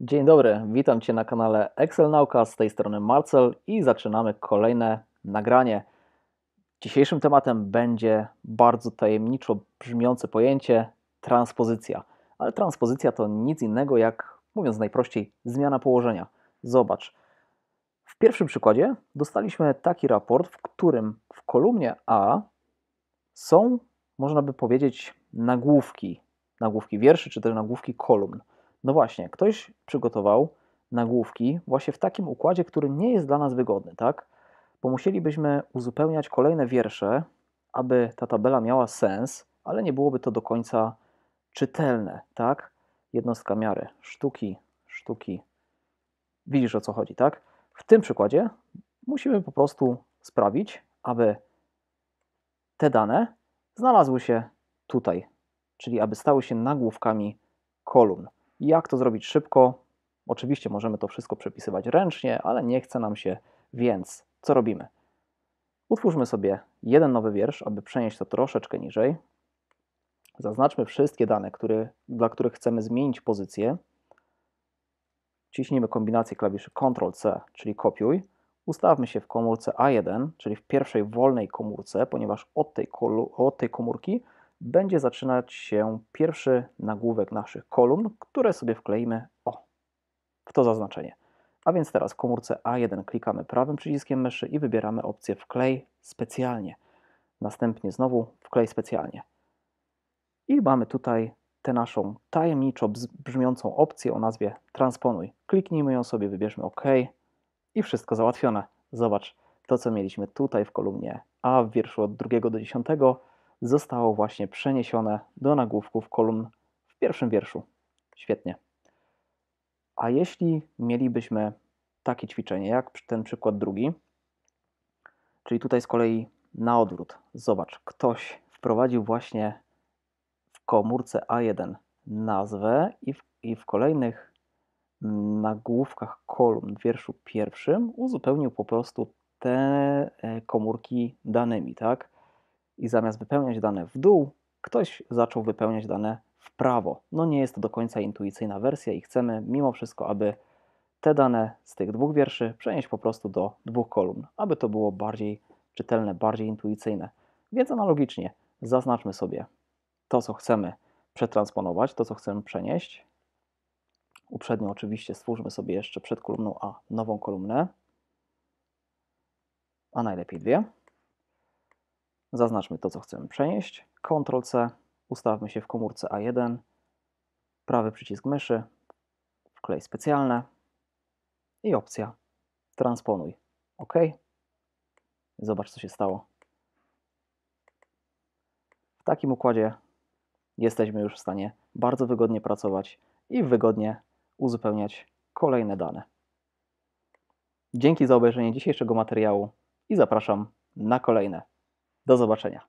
Dzień dobry, witam Cię na kanale Excel Nauka, z tej strony Marcel i zaczynamy kolejne nagranie. Dzisiejszym tematem będzie bardzo tajemniczo brzmiące pojęcie transpozycja. Ale transpozycja to nic innego jak, mówiąc najprościej, zmiana położenia. Zobacz. W pierwszym przykładzie dostaliśmy taki raport, w którym w kolumnie A są, można by powiedzieć, nagłówki. Nagłówki wierszy, czy też nagłówki kolumn. No właśnie, ktoś przygotował nagłówki właśnie w takim układzie, który nie jest dla nas wygodny, tak? Bo musielibyśmy uzupełniać kolejne wiersze, aby ta tabela miała sens, ale nie byłoby to do końca czytelne, tak? Jednostka miary, sztuki, sztuki. Widzisz o co chodzi, tak? W tym przykładzie musimy po prostu sprawić, aby te dane znalazły się tutaj, czyli aby stały się nagłówkami kolumn. Jak to zrobić szybko? Oczywiście możemy to wszystko przepisywać ręcznie, ale nie chce nam się, więc co robimy? Utwórzmy sobie jeden nowy wiersz, aby przenieść to troszeczkę niżej. Zaznaczmy wszystkie dane, które, dla których chcemy zmienić pozycję. Ciśnijmy kombinację klawiszy Ctrl-C, czyli kopiuj. Ustawmy się w komórce A1, czyli w pierwszej wolnej komórce, ponieważ od tej, od tej komórki będzie zaczynać się pierwszy nagłówek naszych kolumn, które sobie wkleimy o, w to zaznaczenie. A więc teraz w komórce A1 klikamy prawym przyciskiem myszy i wybieramy opcję wklej specjalnie. Następnie znowu wklej specjalnie. I mamy tutaj tę naszą tajemniczo brzmiącą opcję o nazwie transponuj. Kliknijmy ją sobie, wybierzmy OK i wszystko załatwione. Zobacz, to co mieliśmy tutaj w kolumnie A w wierszu od drugiego do dziesiątego zostało właśnie przeniesione do nagłówków kolumn w pierwszym wierszu. Świetnie. A jeśli mielibyśmy takie ćwiczenie, jak ten przykład drugi, czyli tutaj z kolei na odwrót. Zobacz, ktoś wprowadził właśnie w komórce A1 nazwę i w, i w kolejnych nagłówkach kolumn w wierszu pierwszym uzupełnił po prostu te e, komórki danymi, tak? i zamiast wypełniać dane w dół, ktoś zaczął wypełniać dane w prawo. No nie jest to do końca intuicyjna wersja i chcemy mimo wszystko, aby te dane z tych dwóch wierszy przenieść po prostu do dwóch kolumn, aby to było bardziej czytelne, bardziej intuicyjne. Więc analogicznie zaznaczmy sobie to, co chcemy przetransponować, to, co chcemy przenieść. Uprzednio oczywiście stwórzmy sobie jeszcze przed kolumną A nową kolumnę, a najlepiej dwie. Zaznaczmy to, co chcemy przenieść. Ctrl-C, ustawmy się w komórce A1, prawy przycisk myszy, wklej specjalne i opcja transponuj. OK. Zobacz, co się stało. W takim układzie jesteśmy już w stanie bardzo wygodnie pracować i wygodnie uzupełniać kolejne dane. Dzięki za obejrzenie dzisiejszego materiału i zapraszam na kolejne. Do zobaczenia.